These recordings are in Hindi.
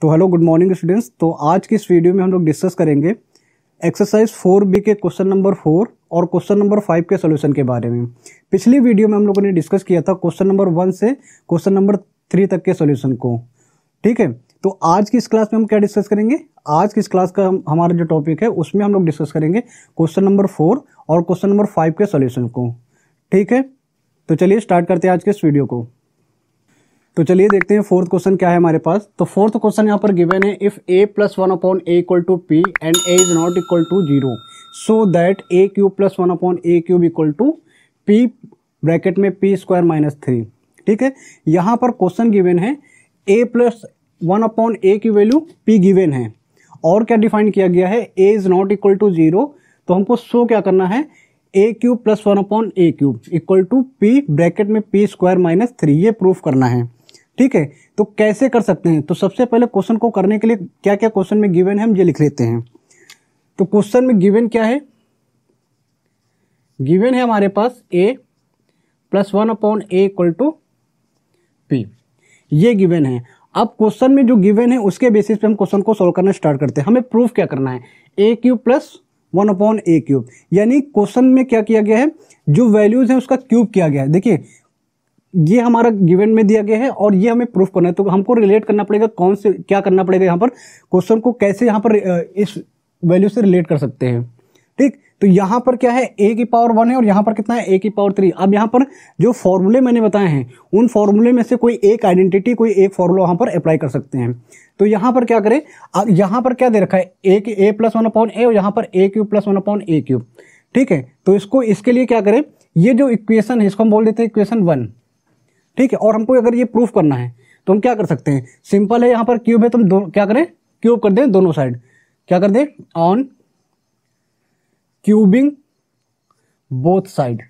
तो हेलो गुड मॉर्निंग स्टूडेंट्स तो आज की इस वीडियो में हम लोग डिस्कस करेंगे एक्सरसाइज फोर बी के क्वेश्चन नंबर फोर और क्वेश्चन नंबर फाइव के सोल्यूशन के बारे में पिछली वीडियो में हम लोगों ने डिस्कस किया था क्वेश्चन नंबर वन से क्वेश्चन नंबर थ्री तक के सोल्यूशन को ठीक है तो आज की इस क्लास में हम क्या डिस्कस करेंगे आज की इस क्लास का हम हमारा जो टॉपिक है उसमें हम लोग डिस्कस करेंगे क्वेश्चन नंबर फोर और क्वेश्चन नंबर फाइव के सोल्यूशन को ठीक है तो चलिए स्टार्ट करते हैं आज के इस वीडियो को तो चलिए देखते हैं फोर्थ क्वेश्चन क्या है हमारे पास तो फोर्थ क्वेश्चन यहाँ पर गिवन है if a plus one upon a equal to p and a is not equal to zero so that a cube plus one upon a cube equal to p bracket में पी स्क्वायर माइनस थ्री ठीक है यहाँ पर क्वेश्चन गिवन है ए प्लस वन अपॉन ए की वैल्यू पी गिवेन है और क्या डिफाइन किया गया है a is not equal to zero तो हमको शो क्या करना है ए cube plus one upon a cube equal to p bracket में पी स्क्वायर माइनस थ्री ये प्रूफ करना है ठीक है तो कैसे कर सकते हैं तो सबसे पहले क्वेश्चन को करने के लिए क्या क्या क्वेश्चन में गिवन है हम ये लिख लेते हैं तो क्वेश्चन में गिवन क्या है गिवन है हमारे पास a plus one upon a equal to p ये गिवन है अब क्वेश्चन में जो गिवन है उसके बेसिस पे हम क्वेश्चन को सॉल्व करना स्टार्ट करते हैं हमें प्रूफ क्या करना है ए cube plus one upon a cube यानी क्वेश्चन में क्या किया गया है जो वैल्यूज़ हैं उसका क्यूब किया गया है देखिए ये हमारा गिवन में दिया गया है और ये हमें प्रूफ करना है तो हमको रिलेट करना पड़ेगा कौन से क्या करना पड़ेगा यहाँ पर क्वेश्चन को कैसे यहाँ पर इस वैल्यू से रिलेट कर सकते हैं ठीक तो यहाँ पर क्या है ए की पावर वन है और यहाँ पर कितना है ए की पावर थ्री अब यहाँ पर जो फॉर्मूले मैंने बताए हैं उन फॉर्मूले में से कोई एक आइडेंटिटी कोई एक फॉर्मूला वहाँ पर अप्लाई कर सकते हैं तो यहाँ पर क्या करें अब यहाँ पर क्या दे रखा है ए के a plus one upon a और यहाँ पर a cube plus one upon a cube ठीक है तो इसको इसके लिए क्या करें ये जो इक्वेशन है इसको हम बोल देते हैं इक्वेशन वन ठीक है और हमको अगर ये प्रूफ करना है तो हम क्या कर सकते हैं सिंपल है यहाँ पर क्यूब है तो हम दो क्या करें क्यूब कर दें दोनों साइड क्या कर दें ऑन क्यूबिंग बोथ साइड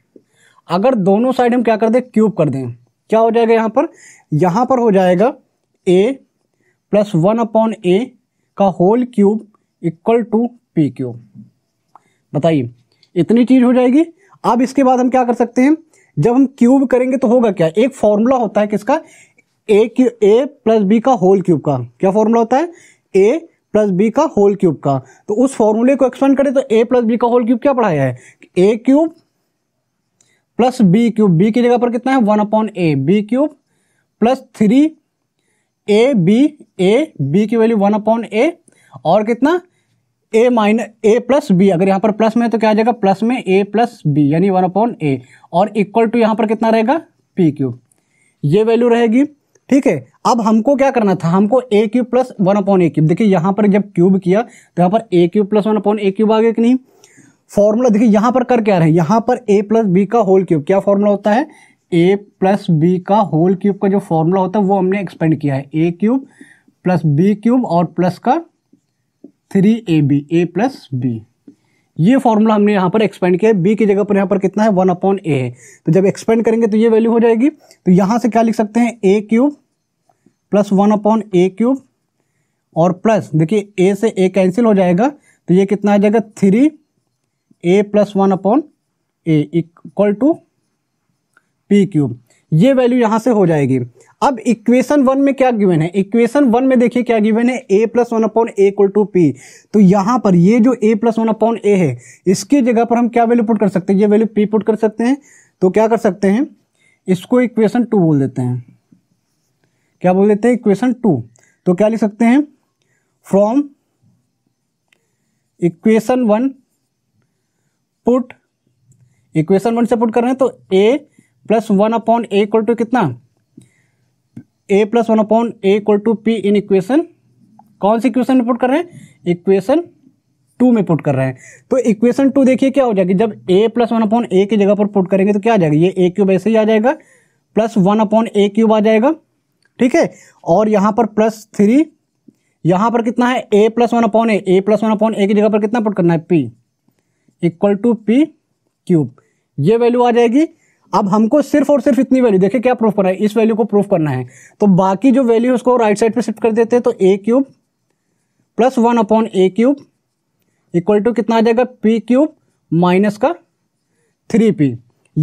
अगर दोनों साइड हम क्या कर दें क्यूब कर दें क्या हो जाएगा यहाँ पर यहाँ पर हो जाएगा a plus one upon a का whole cube equal to p cube बताइए इतनी चीज़ हो जाएगी अब इसके बाद हम क्या कर सकते हैं जब हम क्यूब करेंगे तो होगा क्या एक फॉर्मूला होता है किसका a q a plus B का होल क्यूब का क्या फॉर्मूला होता है ए प्लस बी का होल क्यूब का तो उस फॉर्मूले को एक्सपेंड करें तो ए प्लस बी का होल क्यूब क्या पढ़ाया है ए cube plus B cube B की जगह पर कितना है one upon a b cube plus three A b a b की वैल्यू वन अपॉन ए और कितना ए माइन ए प्लस बी अगर यहाँ पर प्लस में है तो क्या आ जाएगा प्लस में ए प्लस बी यानी वन अपॉन ए और इक्वल टू यहाँ पर कितना रहेगा पी क्यूब ये वैल्यू रहेगी ठीक है अब हमको क्या करना था हमको a cube plus one upon a cube देखिए यहाँ पर जब क्यूब किया तो यहाँ पर a cube plus one upon a cube आ गया कि नहीं फॉर्मूला देखिए यहाँ पर कर क्या रहे यहाँ पर ए प्लस बी का होल क्यूब क्या फॉर्मूला होता है ए प्लस बी का होल क्यूब का जो फॉर्मूला होता है वो हमने एक्सपेंड किया है ए क्यूब प्लस बी क्यूब और प्लस का थ्री ए बी ए प्लस बी ये फॉर्मूला हमने यहाँ पर एक्सपेंड किया बी की जगह पर यहाँ पर कितना है वन अपॉन ए है तो जब एक्सपेंड करेंगे तो ये वैल्यू हो जाएगी तो यहाँ से क्या लिख सकते हैं a cube plus one upon a cube और प्लस देखिए ए से ए कैंसिल हो जाएगा तो ये कितना आ जाएगा three a plus one upon a equal to p cube ये वैल्यू यहां से हो जाएगी अब इक्वेशन वन में क्या गिवन है इक्वेशन वन में देखिए क्या गिवन है ए plus one upon a equal to p तो यहां पर ये जो ए प्लस वन अपॉन ए है इसकी जगह पर हम क्या वैल्यू पुट कर सकते हैं ये वैल्यू पी पुट कर सकते हैं तो क्या कर सकते हैं इसको इक्वेशन टू बोल देते हैं क्या बोल देते हैं इक्वेशन टू तो क्या लिख सकते हैं from equation one put equation one से पुट कर रहे हैं तो ए plus one upon a equal to कितना a plus one upon a equal to p in equation कौन सी इक्वेशन में पुट कर रहे हैं इक्वेशन टू में पुट कर रहे हैं तो इक्वेशन टू देखिए क्या हो जाएगी जब a plus one upon a की जगह पर पुट करेंगे तो क्या आ जाएगा ये ए क्यूब ऐसे ही आ जाएगा plus one upon a cube आ जाएगा ठीक है और यहाँ पर प्लस थ्री यहाँ पर कितना है ए plus one upon a a plus one upon a की जगह पर कितना पुट करना है p equal to p cube ये वैल्यू आ जाएगी अब हमको सिर्फ और सिर्फ इतनी वैल्यू देखिए क्या प्रूफ करना है इस वैल्यू को प्रूफ करना है तो बाकी जो वैल्यू है उसको राइट साइड पे शिफ्ट कर देते हैं तो a cube plus one upon a cube equal to कितना आ जाएगा पी क्यूब माइनस का थ्री पी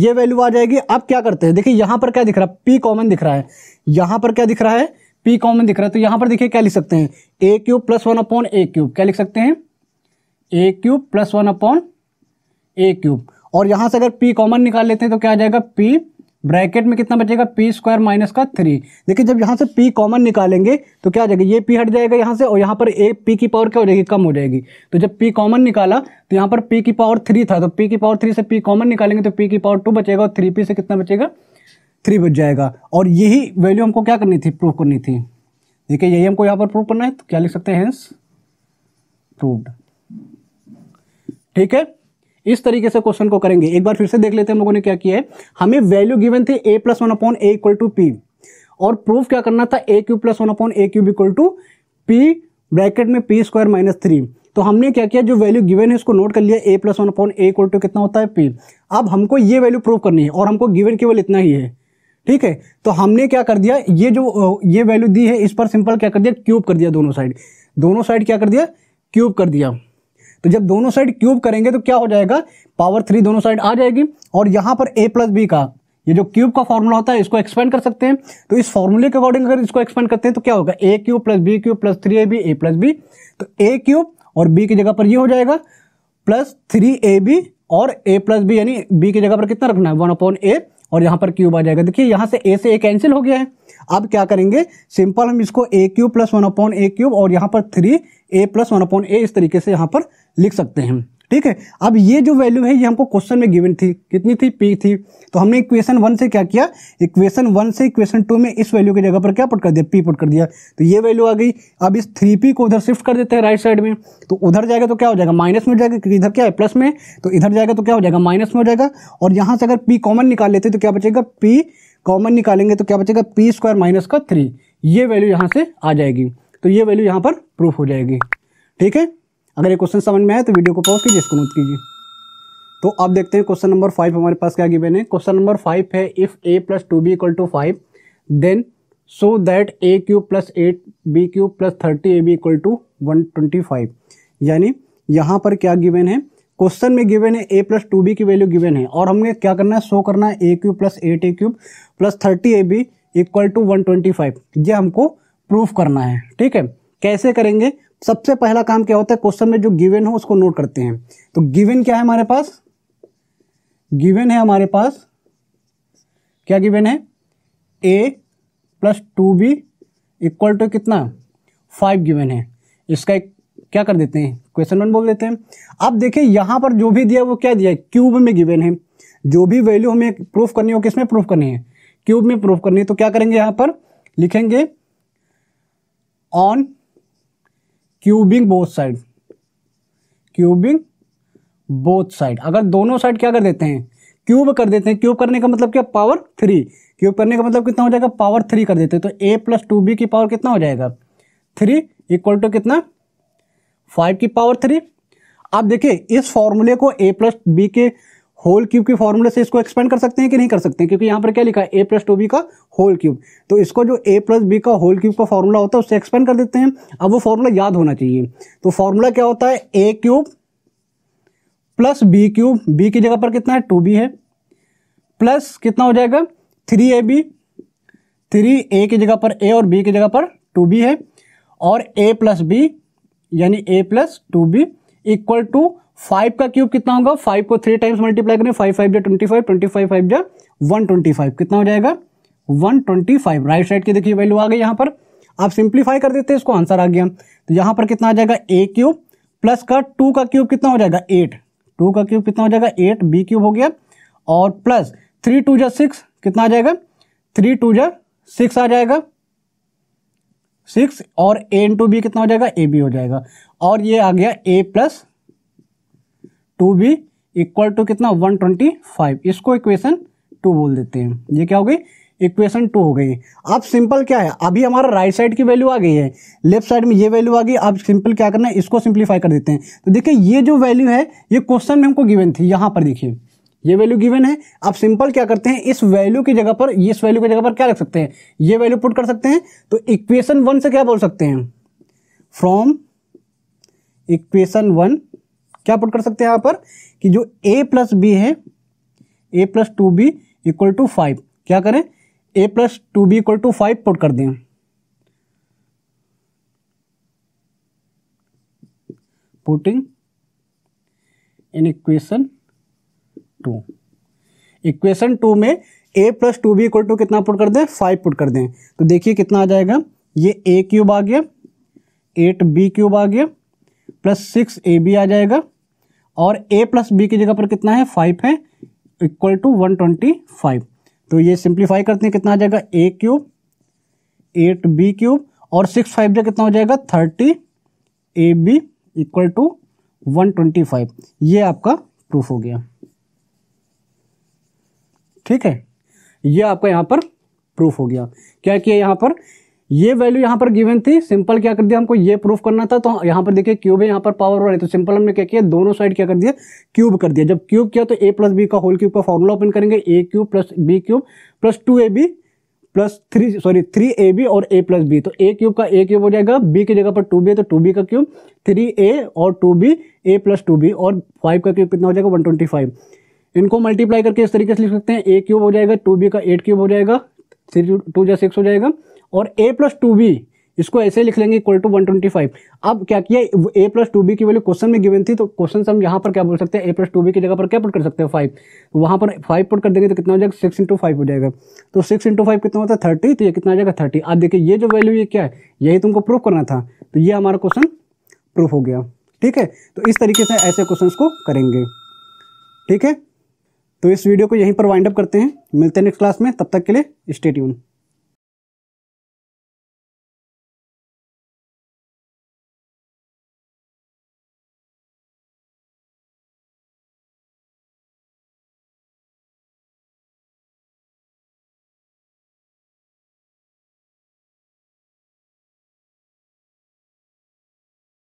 ये वैल्यू आ जाएगी अब क्या करते हैं देखिए यहां पर क्या दिख रहा है पी कॉमन दिख रहा है यहां पर क्या दिख रहा है पी कॉमन दिख रहा है तो यहां पर देखिए क्या लिख सकते हैं a cube plus one upon a cube क्या लिख सकते हैं a cube plus one upon a cube और यहाँ से अगर पी कॉमन निकाल लेते हैं तो क्या आ जाएगा पी ब्रैकेट में कितना बचेगा पी स्क्वायर माइनस का थ्री देखिए जब यहाँ से पी कॉमन निकालेंगे तो क्या आ जाएगा ये पी हट जाएगा यहाँ से और यहाँ पर ए पी की पावर क्या हो जाएगी कम हो जाएगी तो जब पी कॉमन निकाला तो यहाँ पर पी की पावर थ्री था तो पी की पावर थ्री से पी कॉमन निकालेंगे तो पी की पावर टू बचेगा और थ्री पी से कितना बचेगा थ्री बच जाएगा और यही वैल्यू हमको क्या करनी थी प्रूव करनी थी देखिए यही हमको यहाँ पर प्रूव करना है तो क्या लिख सकते हैं हैंस ठीक है इस तरीके से क्वेश्चन को करेंगे एक बार फिर से देख लेते हैं हम लोगों ने क्या किया है हमें वैल्यू गिवन थी a plus one upon a equal to p और प्रूफ क्या करना था a cube plus one upon a cube equal to p bracket में पी स्क्वायर माइनस थ्री तो हमने क्या किया जो वैल्यू गिवन है उसको नोट कर लिया a plus one upon a equal to कितना होता है पी अब हमको ये वैल्यू प्रूव करनी है और हमको गिवन केवल इतना ही है ठीक है तो हमने क्या कर दिया ये जो ये वैल्यू दी है इस पर सिंपल क्या कर दिया क्यूब कर दिया दोनों साइड दोनों साइड क्या कर दिया क्यूब कर दिया तो जब दोनों साइड क्यूब करेंगे तो क्या हो जाएगा पावर थ्री दोनों साइड आ जाएगी और यहां पर ए प्लस बी का ये जो क्यूब का फॉर्मूला होता है इसको एक्सपेंड कर सकते हैं तो इस फॉर्मूले के अकॉर्डिंग अगर इसको एक्सपेंड करते हैं तो क्या होगा a cube plus B cube plus three A b A plus b तो ए क्यूब और बी की जगह पर ये हो जाएगा प्लस थ्री ए बी और ए प्लस बी यानी बी की जगह पर कितना रखना है वन अपॉन ए और यहाँ पर क्यूब आ जाएगा देखिए यहाँ से ए से ए कैंसिल हो गया है अब क्या करेंगे सिंपल हम इसको a cube plus one upon a cube और यहाँ पर three a plus one upon a इस तरीके से यहाँ पर लिख सकते हैं ठीक है अब ये जो वैल्यू है ये हमको क्वेश्चन में गिवन थी कितनी थी पी थी तो हमने इक्वेशन वन से क्या किया इक्वेशन वन से इक्वेशन टू में इस वैल्यू की जगह पर क्या पुट कर दिया पी पुट कर दिया तो ये वैल्यू आ गई अब इस थ्री पी को उधर शिफ्ट कर देते हैं राइट साइड में तो उधर जाएगा तो क्या हो जाएगा माइनस में जाएगा इधर क्या है प्लस में तो इधर जाएगा तो क्या हो जाएगा माइनस में हो जाएगा और यहाँ से अगर पी कॉमन निकाल लेते तो क्या बचेगा पी कॉमन निकालेंगे तो क्या बचेगा पी स्क्वायर माइनस का थ्री ये वैल्यू यहाँ से आ जाएगी तो ये वैल्यू यहाँ पर प्रूफ हो जाएगी ठीक है अगर ये क्वेश्चन समझ में आए तो वीडियो को पॉज कीजिए इसको नोट कीजिए तो अब देखते हैं क्वेश्चन नंबर फाइव हमारे पास क्या गिवेन है क्वेश्चन नंबर फाइव है if a plus two B equal to five then so that a cube plus eight b cube plus thirty A B equal to one twenty five यानी यहाँ पर क्या गिवेन है क्वेश्चन में गिवेन है ए प्लस टू बी की वैल्यू गिवन है और हमने क्या करना है शो करना है ए cube plus eight A cube plus thirty A B equal to one twenty five ये हमको प्रूफ करना है ठीक है कैसे करेंगे सबसे पहला काम क्या होता है क्वेश्चन में जो गिवन हो उसको नोट करते हैं तो गिवन क्या है हमारे पास गिवन है हमारे पास क्या गिवन है ए plus two B equal to कितना फाइव गिवन है इसका एक क्या कर देते हैं क्वेश्चन वन बोल देते हैं अब देखिए यहाँ पर जो भी दिया वो क्या दिया है क्यूब में गिवन है जो भी वैल्यू हमें प्रूफ करनी हो किसमें प्रूफ करनी है क्यूब में प्रूफ करनी है तो क्या करेंगे यहाँ पर लिखेंगे on cubing both side cubing both side अगर दोनों साइड क्या कर देते हैं क्यूब कर देते हैं क्यूब करने का मतलब क्या पावर थ्री क्यूब करने का मतलब कितना हो जाएगा पावर थ्री कर देते हैं तो ए प्लस टू बी की पावर कितना हो जाएगा थ्री इक्वल टू कितना फाइव की पावर थ्री आप देखिए इस फॉर्मूले को ए प्लस बी के होल क्यूब के फॉर्मूले से इसको एक्सपेंड कर सकते हैं कि नहीं कर सकते क्योंकि यहाँ पर क्या लिखा है ए प्लस टू बी का होल क्यूब तो इसको जो ए प्लस बी का होल क्यूब का फॉर्मूला होता है उससे एक्सपेंड कर देते हैं अब वो फॉर्मूला याद होना चाहिए तो फॉर्मूला क्या होता है ए cube plus B cube B की जगह पर कितना है टू बी है प्लस कितना हो जाएगा three A B three A की जगह पर ए और बी की जगह पर टू बी है और ए प्लस बी यानी A plus two B equal to five का क्यूब कितना होगा फाइव को थ्री टाइम्स मल्टीप्लाई करें फाइव फाइव जो twenty five twenty five five जो वन ट्वेंटी फाइव कितना हो जाएगा one twenty five right side की देखिए वैल्यू आ गई यहाँ पर आप सिंप्लीफाई कर देते हैं इसको आंसर आ गया तो यहाँ पर कितना आ जाएगा ए क्यूब प्लस का टू का क्यूब कितना हो जाएगा एट टू का क्यूब कितना हो जाएगा एट बी क्यूब हो गया और प्लस थ्री टू जा सिक्स कितना आ जाएगा थ्री टू जा सिक्स आ जाएगा सिक्स और ए इंटू बी कितना हो जाएगा ए बी हो जाएगा और ये आ गया A plus two B equal to कितना वन ट्वेंटी फाइव इसको इक्वेशन टू बोल देते हैं ये क्या हो गई इक्वेशन टू हो गई अब सिंपल क्या है अभी हमारा राइट साइड की वैल्यू आ गई है लेफ्ट साइड में ये वैल्यू आ गई अब सिंपल क्या करना है इसको सिंप्लीफाई कर देते हैं तो देखिए ये जो वैल्यू है ये क्वेश्चन में हमको गिवन थी यहाँ पर देखिए ये वैल्यू गिवन है अब सिंपल क्या करते हैं इस वैल्यू की जगह पर इस वैल्यू की जगह पर क्या रख सकते हैं ये वैल्यू पुट कर सकते हैं तो इक्वेशन वन से क्या बोल सकते हैं फ्रॉम इक्वेशन वन क्या पुट कर सकते हैं यहाँ पर कि जो ए प्लस बी है ए plus two B equal to five क्या करें A plus two B equal to five put कर दें putting in equation two equation two में ए plus two B equal to कितना पुट कर दें फाइव पुट कर दें तो देखिए कितना आ जाएगा ये ए क्यूब आ गया एट बी क्यूब आ गया प्लस सिक्स ए बी आ जाएगा और ए प्लस बी की जगह पर कितना है फाइव है equal to one twenty five तो ये सिंप्लीफाई करते हैं कितना आ जाएगा A cube eight B cube और सिक्स फाइव जो कितना हो जाएगा thirty A B equal to one twenty five ये आपका प्रूफ हो गया ठीक है ये आपका यहाँ पर प्रूफ हो गया क्या किया यहाँ पर ये वैल्यू यहाँ पर गिवन थी सिंपल क्या कर दिया हमको ये प्रूफ करना था तो यहाँ पर देखिए क्यूब है यहाँ पर पावर है तो सिंपल हमने क्या किया दोनों साइड क्या कर दिया क्यूब कर दिया जब क्यूब किया तो ए प्लस बी का होल क्यूब का फॉर्मूला ओपन करेंगे A cube plus B cube plus two A B plus three sorry three A B और ए प्लस बी तो ए क्यूब का ए क्यूब हो जाएगा बी की जगह पर टू बी है तो टू बी का क्यूब थ्री ए और टू बी ए प्लस टू बी और फाइव का क्यूब कितना हो जाएगा वन ट्वेंटी फाइव इनको मल्टीप्लाई करके इस तरीके से लिख सकते हैं ए क्यूब हो जाएगा टू बी का एट क्यूब हो जाएगा थ्री टू या सिक्स हो जाएगा और ए प्लस टू बी इसको ऐसे लिख लेंगे equal to one twenty five अब क्या किया ए प्लस टू बी की वैल्यू क्वेश्चन में गिवन थी तो क्वेश्चन हम यहाँ पर क्या बोल सकते हैं ए प्लस टू बी की जगह पर क्या पुट कर सकते हैं फाइव तो वहाँ पर फाइव पुट कर देंगे तो कितना हो जाएगा सिक्स इंटू फाइव हो जाएगा तो सिक्स इंटू फाइव कितना होता है थर्टी तो ये कितना आ जाएगा थर्टी अब देखिए ये जो वैल्यू ये क्या है यही तुमको प्रूफ करना था तो ये हमारा क्वेश्चन प्रूफ हो गया ठीक है तो इस तरीके से ऐसे क्वेश्चन को करेंगे ठीक है तो इस वीडियो को यहीं पर वाइंड अप करते हैं मिलते हैं नेक्स्ट क्लास में तब तक के लिए स्टेट यून